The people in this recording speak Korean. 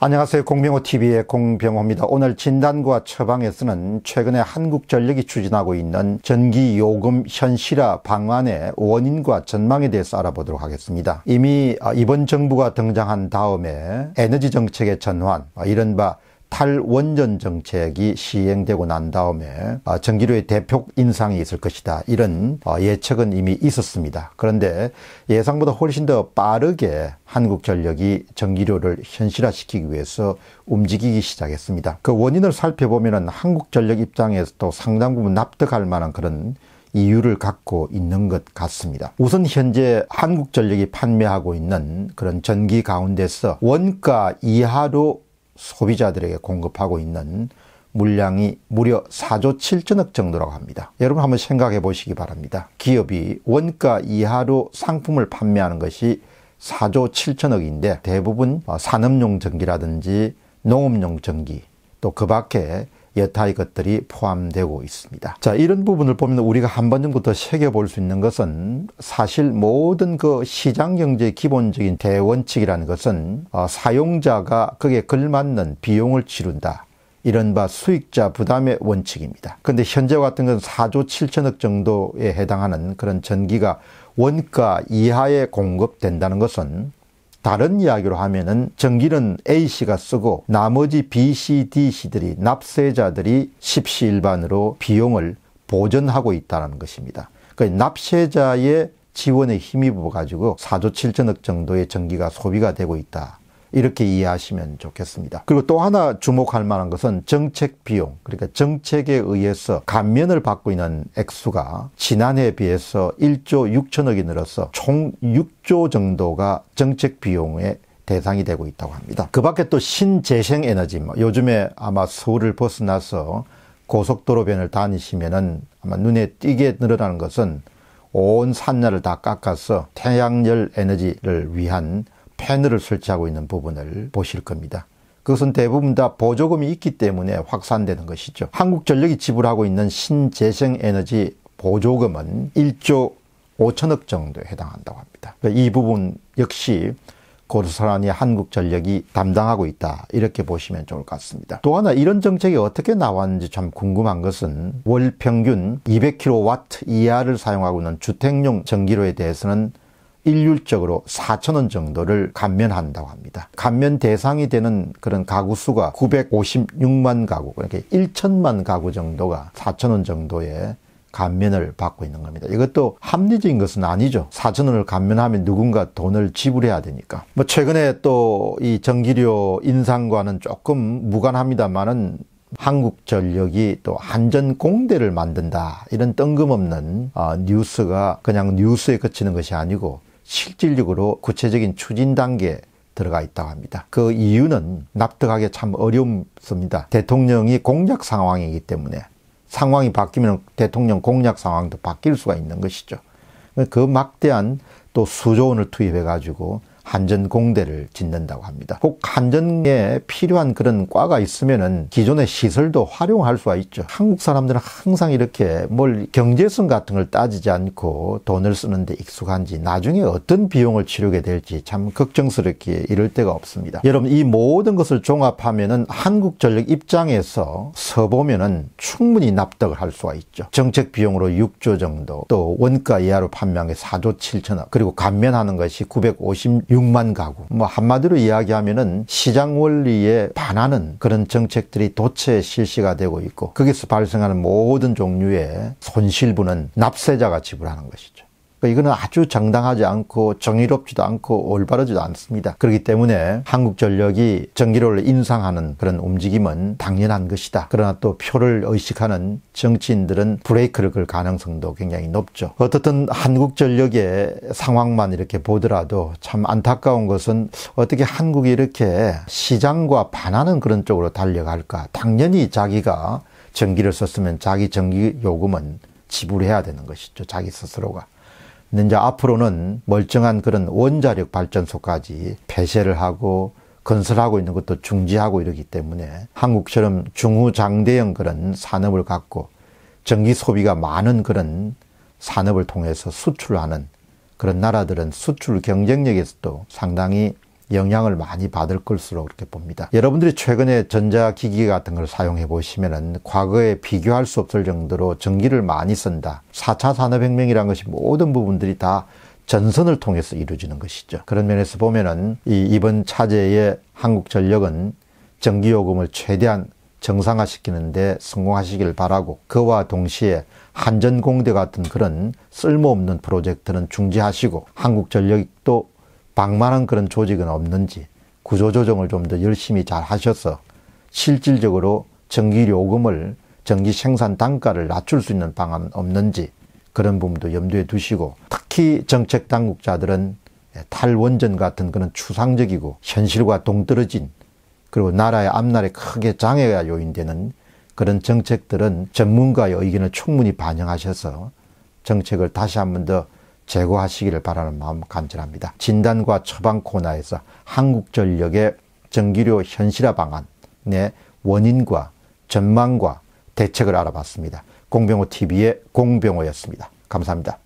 안녕하세요. 공병호TV의 공병호입니다. 오늘 진단과 처방에서는 최근에 한국전력이 추진하고 있는 전기요금 현실화 방안의 원인과 전망에 대해서 알아보도록 하겠습니다. 이미 아, 이번 정부가 등장한 다음에 에너지 정책의 전환, 아, 이른바 탈원전 정책이 시행되고 난 다음에 전기료의 아, 대폭 인상이 있을 것이다. 이런 아, 예측은 이미 있었습니다. 그런데 예상보다 훨씬 더 빠르게 한국전력이 전기료를 현실화시키기 위해서 움직이기 시작했습니다. 그 원인을 살펴보면 한국전력 입장에서도 상당 부분 납득할 만한 그런 이유를 갖고 있는 것 같습니다. 우선 현재 한국전력이 판매하고 있는 그런 전기 가운데서 원가 이하로 소비자들에게 공급하고 있는 물량이 무려 4조 7천억 정도라고 합니다. 여러분 한번 생각해 보시기 바랍니다. 기업이 원가 이하로 상품을 판매하는 것이 4조 7천억인데 대부분 어, 산업용 전기라든지 농업용 전기 또 그 밖에 여타 이것들이 포함되고 있습니다. 자, 이런 부분을 보면 우리가 한 번 정도 더 새겨볼 수 있는 것은 사실 모든 그 시장 경제의 기본적인 대원칙이라는 것은 어, 사용자가 그에 걸맞는 비용을 치른다. 이른바 수익자 부담의 원칙입니다. 그런데 현재 같은 건 4조 7천억 정도에 해당하는 그런 전기가 원가 이하에 공급된다는 것은 다른 이야기로 하면은 전기는 A씨가 쓰고 나머지 B, C, D, 씨들이 납세자들이 십시 일반으로 비용을 보전하고 있다는 것입니다. 그 납세자의 지원에 힘입어 가지고 4조 7천억 정도의 전기가 소비가 되고 있다. 이렇게 이해하시면 좋겠습니다. 그리고 또 하나 주목할 만한 것은 정책 비용, 그러니까 정책에 의해서 감면을 받고 있는 액수가 지난해에 비해서 1조 6천억이 늘어서 총 6조 정도가 정책 비용에 대상이 되고 있다고 합니다. 그 밖에 또 신재생 에너지, 뭐 요즘에 아마 서울을 벗어나서 고속도로변을 다니시면은 아마 눈에 띄게 늘어나는 것은 온 산야를 다 깎아서 태양열 에너지를 위한 패널을 설치하고 있는 부분을 보실 겁니다. 그것은 대부분 다 보조금이 있기 때문에 확산되는 것이죠. 한국전력이 지불하고 있는 신재생에너지 보조금은 1조 5천억 정도에 해당한다고 합니다. 그러니까 이 부분 역시 고르사란이 한국전력이 담당하고 있다 이렇게 보시면 좋을 것 같습니다. 또 하나 이런 정책이 어떻게 나왔는지 참 궁금한 것은 월 평균 200kW 이하를 사용하고 있는 주택용 전기료에 대해서는 일률적으로 4천원 정도를 감면한다고 합니다. 감면 대상이 되는 그런 가구 수가 956만 가구, 그러니까 1천만 가구 정도가 4천원 정도의 감면을 받고 있는 겁니다. 이것도 합리적인 것은 아니죠. 4천원을 감면하면 누군가 돈을 지불해야 되니까. 뭐 최근에 또 이 전기료 인상과는 조금 무관합니다만은 한국전력이 또 한전공대를 만든다 이런 뜬금없는 어, 뉴스가 그냥 뉴스에 그치는 것이 아니고 실질적으로 구체적인 추진 단계에 들어가 있다고 합니다. 그 이유는 납득하기 참 어렵습니다. 대통령이 공약 상황이기 때문에 상황이 바뀌면 대통령 공약 상황도 바뀔 수가 있는 것이죠. 그 막대한 또 수조원을 투입해가지고 한전공대를 짓는다고 합니다. 꼭 한전에 필요한 그런 과가 있으면은 기존의 시설도 활용할 수가 있죠. 한국 사람들은 항상 이렇게 뭘 경제성 같은 걸 따지지 않고 돈을 쓰는데 익숙한지 나중에 어떤 비용을 치르게 될지 참걱정스럽게 이럴 데가 없습니다. 여러분 이 모든 것을 종합하면은 한국전력 입장에서 서보면은 충분히 납득을 할 수가 있죠. 정책 비용으로 6조 정도 또 원가 이하로 판매한 게 4조 7천억 그리고 감면하는 것이 956 6만 가구. 뭐 한마디로 이야기하면은 시장 원리에 반하는 그런 정책들이 도체 실시가 되고 있고 거기서 발생하는 모든 종류의 손실부는 납세자가 지불하는 것이죠. 그러니까 이거는 아주 정당하지 않고 정의롭지도 않고 올바르지도 않습니다. 그렇기 때문에 한국전력이 전기료를 인상하는 그런 움직임은 당연한 것이다. 그러나 또 표를 의식하는 정치인들은 브레이크를 걸 가능성도 굉장히 높죠. 어떻든 한국전력의 상황만 이렇게 보더라도 참 안타까운 것은 어떻게 한국이 이렇게 시장과 반하는 그런 쪽으로 달려갈까. 당연히 자기가 전기를 썼으면 자기 전기 요금은 지불해야 되는 것이죠. 자기 스스로가. 근 이제 앞으로는 멀쩡한 그런 원자력 발전소까지 폐쇄를 하고 건설하고 있는 것도 중지하고 이러기 때문에 한국처럼 중후장대형 그런 산업을 갖고 전기 소비가 많은 그런 산업을 통해서 수출하는 그런 나라들은 수출 경쟁력에서도 상당히 영향을 많이 받을 것으로 그렇게 봅니다. 여러분들이 최근에 전자기기 같은 걸 사용해 보시면은 과거에 비교할 수 없을 정도로 전기를 많이 쓴다. 4차 산업혁명이란 것이 모든 부분들이 다 전선을 통해서 이루어지는 것이죠. 그런 면에서 보면은 이번 차제에 한국전력은 전기요금을 최대한 정상화시키는데 성공하시길 바라고 그와 동시에 한전공대 같은 그런 쓸모없는 프로젝트는 중지하시고 한국전력도 방만한 그런 조직은 없는지 구조조정을 좀 더 열심히 잘 하셔서 실질적으로 전기요금을 전기 생산 단가를 낮출 수 있는 방안은 없는지 그런 부분도 염두에 두시고 특히 정책 당국자들은 예, 탈원전 같은 그런 추상적이고 현실과 동떨어진 그리고 나라의 앞날에 크게 장애가 요인되는 그런 정책들은 전문가의 의견을 충분히 반영하셔서 정책을 다시 한 번 더 제거하시기를 바라는 마음 간절합니다. 진단과 처방 코너에서 한국전력의 전기료 현실화 방안의 원인과 전망과 대책을 알아봤습니다. 공병호 TV의 공병호였습니다. 감사합니다.